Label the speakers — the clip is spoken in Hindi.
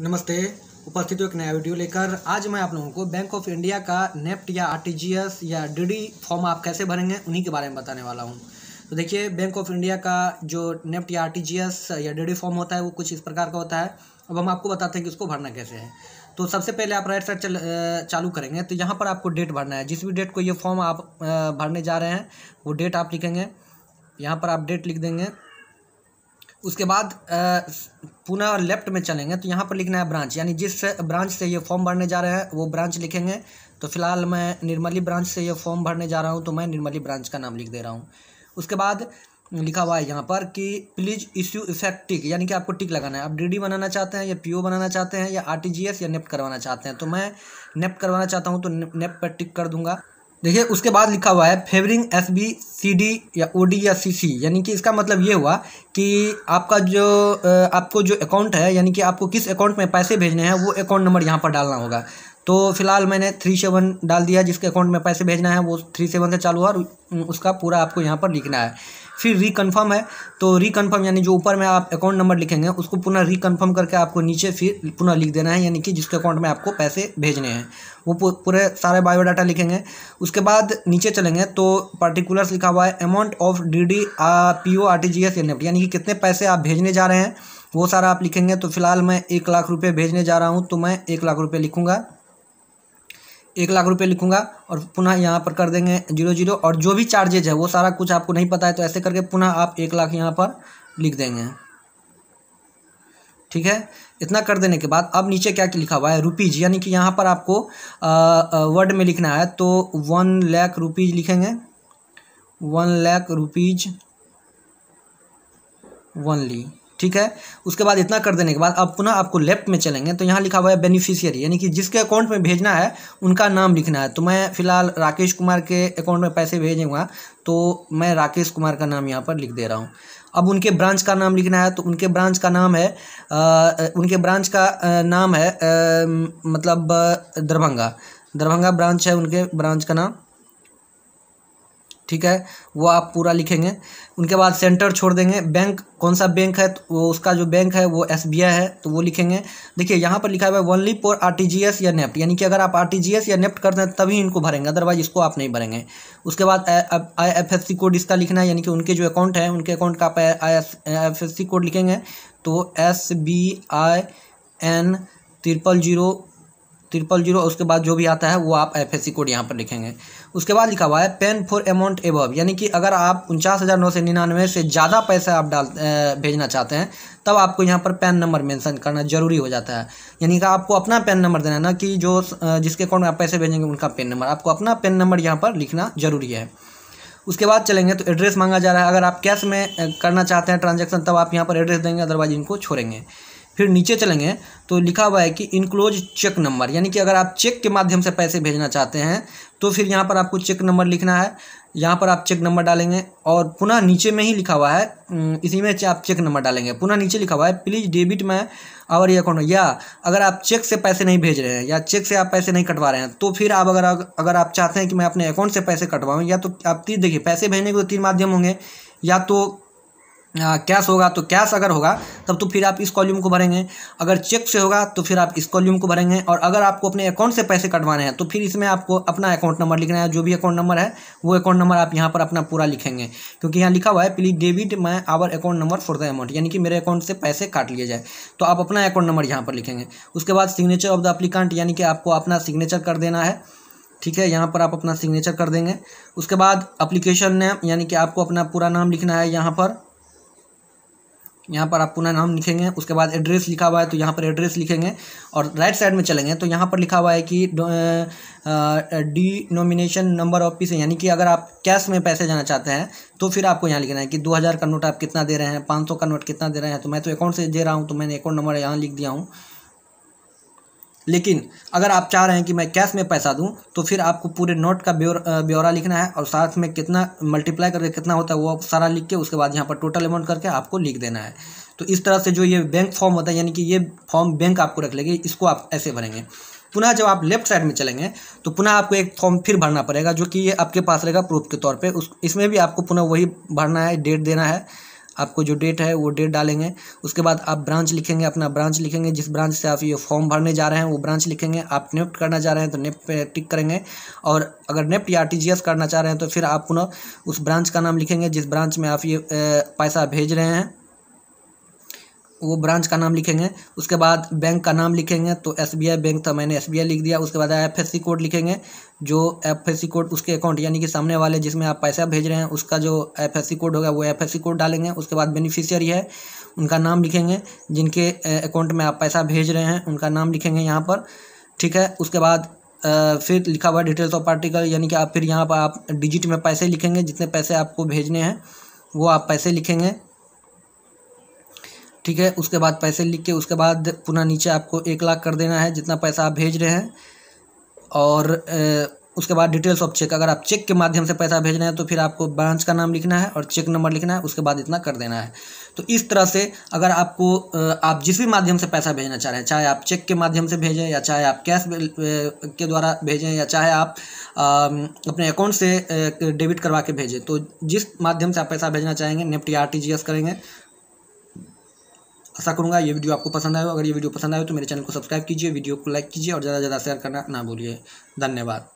Speaker 1: नमस्ते उपस्थित हो एक नया वीडियो लेकर आज मैं आप लोगों को बैंक ऑफ इंडिया का नेफ्ट e या आरटीजीएस या डीडी फॉर्म आप कैसे भरेंगे उन्हीं के बारे में बताने वाला हूँ तो देखिए बैंक ऑफ इंडिया का जो नेफ्ट e या आरटीजीएस या डीडी फॉर्म होता है वो कुछ इस प्रकार का होता है अब हम आपको बताते हैं कि उसको भरना कैसे है तो सबसे पहले आप राइट साइड चल चालू करेंगे तो यहाँ पर आपको डेट भरना है जिस भी डेट को ये फॉर्म आप भरने जा रहे हैं वो डेट आप लिखेंगे यहाँ पर आप डेट लिख देंगे उसके बाद पुनः लेफ्ट में चलेंगे तो यहाँ पर लिखना है ब्रांच यानी जिस ब्रांच से ये फॉर्म भरने जा रहे हैं वो ब्रांच लिखेंगे तो फिलहाल मैं निर्मली ब्रांच से ये फॉर्म भरने जा रहा हूँ तो मैं निर्मली ब्रांच का नाम लिख दे रहा हूँ उसके बाद लिखा हुआ है यहाँ पर कि प्लीज़ इश्यू इफेक्ट टिक यानी कि आपको टिक लगाना है आप डीडी बनाना चाहते हैं या पीओ बनाना चाहते हैं या आरटीजीएस या नेप e करवाना चाहते हैं तो मैं नेप e करवाना चाहता हूँ तो नेप e पर टिक कर दूंगा देखिए उसके बाद लिखा हुआ है favouring S B C D या ओ डी या सी सी यानी कि इसका मतलब ये हुआ कि आपका जो आपको जो अकाउंट है यानी कि आपको किस अकाउंट में पैसे भेजने हैं वो अकाउंट नंबर यहाँ पर डालना होगा तो फिलहाल मैंने थ्री सेवन डाल दिया जिसके अकाउंट में पैसे भेजना है वो थ्री सेवन से चालू हुआ और उसका पूरा आपको यहाँ पर लिखना है फिर रिकन्फर्म है तो रिकन्फर्म यानी जो ऊपर में आप अकाउंट नंबर लिखेंगे उसको पुनः रिकन्फर्म करके आपको नीचे फिर पुनः लिख देना है यानी कि जिसके अकाउंट में आपको पैसे भेजने हैं वो पूरे सारे बायोडाटा लिखेंगे उसके बाद नीचे चलेंगे तो पर्टिकुलर्स लिखा हुआ है amount of D D P O R T G S N F यानी कि कितने पैसे आप भेजने जा रहे हैं वो सारा आप लिखेंगे तो फिलहाल मैं एक लाख रुपये भेजने जा रहा हूँ तो मैं एक लाख रुपये लिखूँगा एक लाख रुपये लिखूंगा और पुनः यहाँ पर कर देंगे जीरो जीरो और जो भी चार्जेज है वो सारा कुछ आपको नहीं पता है तो ऐसे करके पुनः आप एक लाख यहाँ पर लिख देंगे ठीक है इतना कर देने के बाद अब नीचे क्या लिखा हुआ है रुपीज यानी कि यहाँ पर आपको वर्ड में लिखना है तो वन लैख रुपीज लिखेंगे वन लैख रुपीज वनली ठीक है उसके बाद इतना कर देने के बाद अब पुनः आपको लेफ्ट में चलेंगे तो यहाँ लिखा हुआ है बेनिफिशियरी यानी कि जिसके अकाउंट में भेजना है उनका नाम लिखना है तो मैं फिलहाल राकेश कुमार के अकाउंट में पैसे भेजूँगा तो मैं राकेश कुमार का नाम यहाँ पर लिख दे रहा हूँ अब उनके ब्रांच का नाम लिखना है तो उनके ब्रांच का नाम है आ, उनके ब्रांच मतलब, का नाम है आ, मतलब दरभंगा दरभंगा ब्रांच है उनके ब्रांच का नाम ठीक है वो आप पूरा लिखेंगे उनके बाद सेंटर छोड़ देंगे बैंक कौन सा बैंक है तो वो उसका जो बैंक है वो एस है तो वो लिखेंगे देखिए यहाँ पर लिखा हुआ है वनली फॉर आर या नेफ्ट e यानी कि अगर आप आर या नेफ्ट e करते हैं तभी इनको भरेंगे अदरवाइज इसको आप नहीं भरेंगे उसके बाद आई एफ कोड इसका लिखना है यानी कि उनके जो अकाउंट है उनके अकाउंट का आप आई कोड लिखेंगे तो S B I N triple zero triple zero उसके बाद जो भी आता है वो आप एफ कोड यहाँ पर लिखेंगे उसके बाद लिखा हुआ है पेन फॉर अमाउंट एबव यानी कि अगर आप उनचास हज़ार नौ सौ निन्यानवे से ज़्यादा पैसा आप डाल भेजना चाहते हैं तब आपको यहाँ पर पैन नंबर मेंशन करना जरूरी हो जाता है यानी कि आपको अपना पैन नंबर देना है ना कि जो जिसके अकाउंट में आप पैसे भेजेंगे उनका पेन नंबर आपको अपना पेन नंबर यहाँ पर लिखना जरूरी है उसके बाद चलेंगे तो एड्रेस मांगा जा रहा है अगर आप कैश में करना चाहते हैं ट्रांजेक्शन तब आप यहाँ पर एड्रेस देंगे अदरवाइज इनको छोड़ेंगे फिर नीचे चलेंगे तो लिखा हुआ है कि इनक्लोज चेक नंबर यानी कि अगर आप चेक के माध्यम से पैसे भेजना चाहते हैं तो फिर यहाँ पर आपको चेक नंबर लिखना है यहाँ पर आप चेक नंबर डालेंगे और पुनः नीचे में ही लिखा हुआ है इसी में आप चेक नंबर डालेंगे पुनः नीचे लिखा हुआ है प्लीज़ डेबिट में और ये अकाउंट या अगर आप चेक से पैसे नहीं भेज रहे हैं या चेक से आप पैसे नहीं कटवा रहे हैं तो फिर आप अगर अगर आप चाहते हैं कि मैं अपने अकाउंट से पैसे कटवाऊँ या तो आप तीन देखिए पैसे भेजने के तो तीन माध्यम होंगे या तो हाँ, कैश होगा तो कैश अगर होगा तब तो फिर आप इस कॉल्यूम को भरेंगे अगर चेक से होगा तो फिर आप इस कॉल्यूम को भरेंगे और अगर आपको अपने अकाउंट से पैसे कटवाने हैं तो फिर इसमें आपको अपना अकाउंट नंबर लिखना है जो भी अकाउंट नंबर है वो अकाउंट नंबर आप यहाँ पर अपना पूरा लिखेंगे क्योंकि यहाँ लिखा हुआ है please debit my our account number for the amount यानी कि मेरे अकाउंट से पैसे काट लिए जाए तो आप अपना अकाउंट नंबर यहाँ पर लिखेंगे उसके बाद सिग्नेचर ऑफ द अप्लीकांट यानी कि आपको अपना सिग्नेचर कर देना है ठीक है यहाँ पर आप अपना सिग्नेचर कर देंगे उसके बाद अप्लीकेशन नेम यानी कि आपको अपना पूरा नाम लिखना है यहाँ पर यहाँ पर आप पुनः नाम लिखेंगे उसके बाद एड्रेस लिखा हुआ है तो यहाँ पर एड्रेस लिखेंगे और राइट साइड में चलेंगे तो यहाँ पर लिखा हुआ है कि denomination number of piece यानी कि अगर आप कैश में पैसे जाना चाहते हैं तो फिर आपको यहाँ लिखना है कि दो हज़ार का नोट आप कितना दे रहे हैं पाँच सौ का नोट कितना दे रहे हैं तो मैं तो अकाउंट से दे रहा हूँ तो मैंने अकाउंट नंबर यहाँ लिख दिया हूँ लेकिन अगर आप चाह रहे हैं कि मैं कैश में पैसा दूं तो फिर आपको पूरे नोट का ब्यौरा लिखना है और साथ में कितना मल्टीप्लाई करके कितना होता है वो सारा लिख के उसके बाद यहाँ पर टोटल अमाउंट करके आपको लिख देना है तो इस तरह से जो ये बैंक फॉर्म होता है यानी कि ये फॉर्म बैंक आपको रख लेगी इसको आप ऐसे भरेंगे पुनः जब आप लेफ्ट साइड में चलेंगे तो पुनः आपको एक फॉर्म फिर भरना पड़ेगा जो कि ये आपके पास रहेगा प्रूफ के तौर पर उस इसमें भी आपको पुनः वही भरना है डेट देना है आपको जो डेट है वो डेट डालेंगे उसके बाद आप ब्रांच लिखेंगे अपना ब्रांच लिखेंगे जिस ब्रांच से आप ये फॉर्म भरने जा रहे हैं वो ब्रांच लिखेंगे आप नेफ्ट करना चाह रहे हैं तो नेफ्ट पे टिक करेंगे और अगर नेफ्ट या टी करना चाह रहे हैं तो फिर आप पुनः उस ब्रांच का नाम लिखेंगे जिस ब्रांच में आप ये पैसा भेज रहे हैं वो ब्रांच का नाम लिखेंगे उसके बाद बैंक का नाम लिखेंगे तो एस बैंक था मैंने एस लिख दिया उसके बाद एफ कोड लिखेंगे जो एफ कोड उसके अकाउंट यानी कि सामने वाले जिसमें आप पैसा भेज रहे हैं उसका जो एफ कोड होगा वो एफ कोड डालेंगे उसके बाद बेनिफिशियरी है उनका नाम लिखेंगे जिनके अकाउंट में आप पैसा भेज रहे हैं उनका नाम लिखेंगे यहाँ पर ठीक है उसके बाद फिर लिखा हुआ डिटेल्स ऑफ आर्टिकल यानी कि आप फिर यहाँ पर आप डिजिट में पैसे लिखेंगे जितने पैसे आपको भेजने हैं वो आप पैसे लिखेंगे ठीक है उसके बाद पैसे लिख के उसके बाद पुनः नीचे आपको एक लाख कर देना है जितना पैसा आप भेज रहे हैं और ए, उसके बाद डिटेल्स ऑफ चेक अगर आप चेक के माध्यम से पैसा भेज रहे हैं तो फिर आपको ब्रांच का नाम लिखना है और चेक नंबर लिखना है उसके बाद इतना कर देना है तो इस तरह से अगर आपको आप जिस भी माध्यम से पैसा भेजना चाह रहे हैं चाहे आप चेक के माध्यम से भेजें या चाहे आप कैश के द्वारा भेजें या चाहे आप अपने अकाउंट से डेबिट करवा के भेजें तो जिस माध्यम से आप पैसा भेजना चाहेंगे निफ्टी आर करेंगे आशा करूँगा ये वीडियो आपको पसंद आए अगर ये वीडियो पसंद आए तो मेरे चैनल को सब्सक्राइब कीजिए वीडियो को लाइक कीजिए और ज़्यादा से ज़्यादा शेयर करना ना भूलिए धन्यवाद